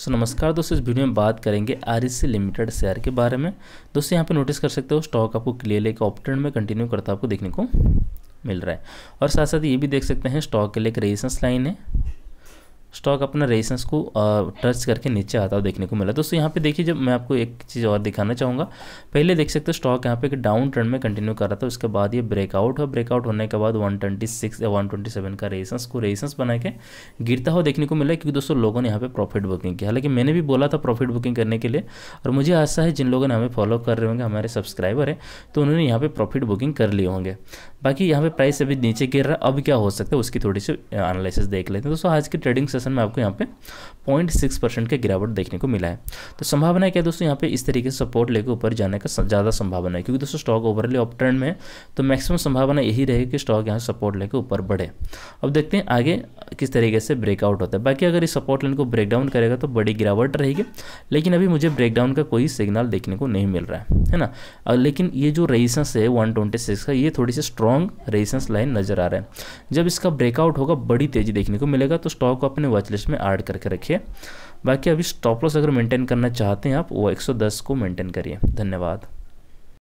सो नमस्कार दोस्तों इस वीडियो में बात करेंगे आर लिमिटेड शेयर के बारे में दोस्तों यहाँ पे नोटिस कर सकते हो स्टॉक आपको क्लियर एक ऑप्टन में कंटिन्यू करता आपको देखने को मिल रहा है और साथ साथ ये भी देख सकते हैं स्टॉक के लिए एक रेजिस्टेंस लाइन है स्टॉक अपना रेजिस्टेंस को टच करके नीचे आता हुआ देखने को मिला दोस्तों यहाँ पे देखिए जब मैं आपको एक चीज़ और दिखाना चाहूँगा पहले देख सकते हो स्टॉक यहाँ पे एक डाउन ट्रेंड में कंटिन्यू कर रहा था उसके बाद ये ब्रेकआउट हुआ ब्रेकआउट होने के बाद 126 या सेवन का रेजिस्टेंस को रेजिस्टेंस बना के गिरता हुआ देखने को मिला क्योंकि दोस्तों लोगों ने यहाँ पर प्रॉफिट बुकिंग किया हालांकि मैंने भी बोला था प्रॉफिट बुकिंग करने के लिए और मुझे आशा है जिन लोगों ने हमें फॉलो कर रहे होंगे हमारे सब्सक्राइबर हैं तो उन्होंने यहाँ पर प्रॉफिट बुकिंग कर लिए होंगे बाकी यहाँ पर प्राइस अभी नीचे गिर रहा अब क्या हो सकता है उसकी थोड़ी सी एनालिसिस देख लेते हैं दोस्तों आज की ट्रेडिंग सेशन कंपैरिजन में आपको यहाँ पे पॉइंट सिक्स परसेंट के गिरावट देखने को मिला है तो संभावना क्या है दोस्तों यहाँ पे इस तरीके से सपोर्ट लेकर ऊपर जाने का ज़्यादा संभावना है क्योंकि दोस्तों स्टॉक ओवरली अप ट्रेंड में तो मैक्सिमम संभावना यही रहेगी कि स्टॉक यहाँ सपोर्ट लेकर ऊपर बढ़े अब देखते हैं आगे किस तरीके से ब्रेकआउट होता है बाकी अगर इस सपोर्ट लाइन को ब्रेकडाउन करेगा तो बड़ी गिरावट रहेगी लेकिन अभी मुझे ब्रेकडाउन का कोई सिग्नल देखने को नहीं मिल रहा है है ना और लेकिन ये जो रेजिस्टेंस है 126 का ये थोड़ी सी स्ट्रॉन्ग रेजिस्टेंस लाइन नजर आ रहा है जब इसका ब्रेकआउट होगा बड़ी तेजी देखने को मिलेगा तो स्टॉक को अपने वॉच लिस्ट में ऐड करके रखिए बाकी अभी स्टॉप लॉस अगर मेंटेन करना चाहते हैं आप वो 110 को मेंटेन करिए धन्यवाद